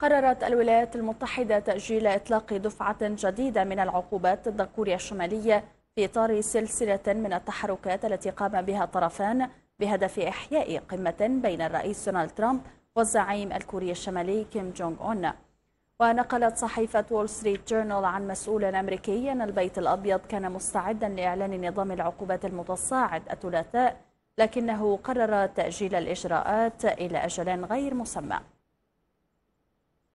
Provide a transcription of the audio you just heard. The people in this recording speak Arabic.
قررت الولايات المتحدة تأجيل إطلاق دفعة جديدة من العقوبات ضد كوريا الشمالية في إطار سلسلة من التحركات التي قام بها الطرفان بهدف إحياء قمة بين الرئيس دونالد ترامب والزعيم الكوري الشمالي كيم جونغ أون ونقلت صحيفة وول ستريت جورنال عن مسؤول أمريكي أن البيت الأبيض كان مستعدا لإعلان نظام العقوبات المتصاعد الثلاثاء لكنه قرر تأجيل الإجراءات إلى أجل غير مسمى